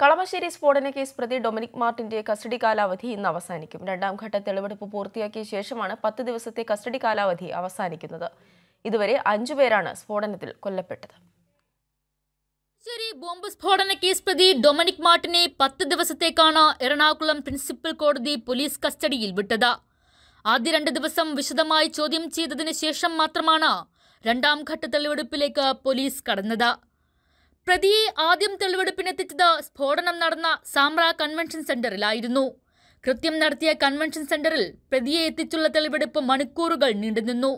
കളമശ്ശേരി സ്ഫോടന കേസ് പ്രതി Dominic മാർട്ടിന്റെ custody കാലാവധി ഇന്ന് അവസാനിക്കും രണ്ടാം ഘട്ട തെളിവെടുപ്പ് പൂർത്തിയാക്കിയ ശേഷമാണ് പത്ത് ദിവസത്തെ കസ്റ്റഡി കാലാവധി അവസാനിക്കുന്നത് ഇതുവരെ അഞ്ചുപേരാണ് സ്ഫോടനത്തിൽ കൊല്ലപ്പെട്ടത് ശരി ബോംബ് സ്ഫോടന കേസ് പ്രതി ഡൊമിനിക് മാർട്ടിനെ പത്ത് ദിവസത്തേക്കാണ് എറണാകുളം പ്രിൻസിപ്പൽ കോടതി പോലീസ് കസ്റ്റഡിയിൽ വിട്ടത് ആദ്യ രണ്ട് ദിവസം വിശദമായി ചോദ്യം ചെയ്തതിന് ശേഷം മാത്രമാണ് രണ്ടാം ഘട്ട തെളിവെടുപ്പിലേക്ക് പോലീസ് കടന്നത് പ്രതിയെ ആദ്യം തെളിവെടുപ്പിനെത്തിച്ചത് സ്ഫോടനം നടന്ന സാമ്ര കൺവെൻഷൻ സെന്ററിലായിരുന്നു കൃത്യം നടത്തിയ കൺവെൻഷൻ സെന്ററിൽ പ്രതിയെ എത്തിച്ചുള്ള തെളിവെടുപ്പ് മണിക്കൂറുകൾ നീണ്ടുനിന്നു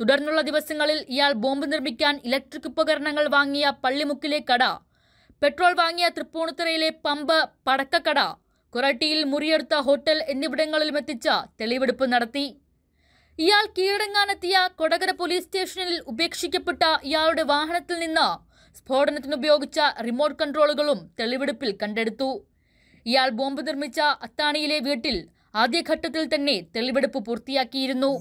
തുടർന്നുള്ള ദിവസങ്ങളിൽ ഇയാൾ ബോംബ് നിർമ്മിക്കാൻ ഇലക്ട്രിക് ഉപകരണങ്ങൾ വാങ്ങിയ പള്ളിമുക്കിലെ കട പെട്രോൾ വാങ്ങിയ തൃപ്പൂണിത്തുറയിലെ പമ്പ് പടക്കക്കട കൊറട്ടിയിൽ മുറിയെടുത്ത ഹോട്ടൽ എന്നിവിടങ്ങളിലും എത്തിച്ച തെളിവെടുപ്പ് നടത്തി ഇയാൾ കീഴടങ്ങാനെത്തിയ കൊടകര പോലീസ് സ്റ്റേഷനിൽ ഉപേക്ഷിക്കപ്പെട്ട ഇയാളുടെ വാഹനത്തിൽ നിന്ന് സ്ഫോടനത്തിനുപയോഗിച്ച റിമോട്ട് കൺട്രോളുകളും തെളിവെടുപ്പിൽ കണ്ടെടുത്തു ഇയാൾ ബോംബ് നിർമ്മിച്ച അത്താണിയിലെ വീട്ടിൽ ആദ്യഘട്ടത്തിൽ തന്നെ തെളിവെടുപ്പ് പൂർത്തിയാക്കിയിരുന്നു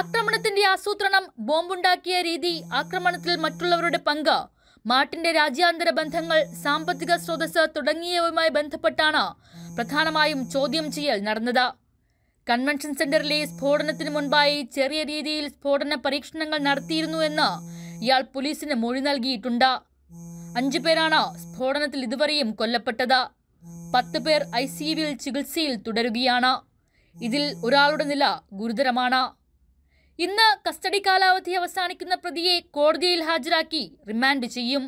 ആക്രമണത്തിന്റെ ആസൂത്രണം ബോംബുണ്ടാക്കിയ രീതി ആക്രമണത്തിൽ മറ്റുള്ളവരുടെ പങ്ക് മാട്ടിന്റെ രാജ്യാന്തര ബന്ധങ്ങൾ സാമ്പത്തിക സ്രോതസ് തുടങ്ങിയവയുമായി ബന്ധപ്പെട്ടാണ് പ്രധാനമായും ചോദ്യം ചെയ്യൽ നടന്നത് കൺവെൻഷൻ സെന്ററിലെ സ്ഫോടനത്തിന് മുൻപായി ചെറിയ രീതിയിൽ സ്ഫോടന പരീക്ഷണങ്ങൾ നടത്തിയിരുന്നു എന്ന് ഇയാൾ പോലീസിന് മൊഴി നൽകിയിട്ടുണ്ട് അഞ്ചു പേരാണ് സ്ഫോടനത്തിൽ ഇതുവരെയും കൊല്ലപ്പെട്ടത് പത്ത് പേർ ഐ സി യുവിൽ ചികിത്സയിൽ തുടരുകയാണ് ഇതിൽ ഒരാളുടെ നില ഗുരുതരമാണ് ഇന്ന് കസ്റ്റഡി കാലാവധി അവസാനിക്കുന്ന പ്രതിയെ കോടതിയിൽ ഹാജരാക്കി റിമാൻഡ് ചെയ്യും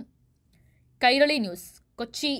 കൈരളി ന്യൂസ് കൊച്ചി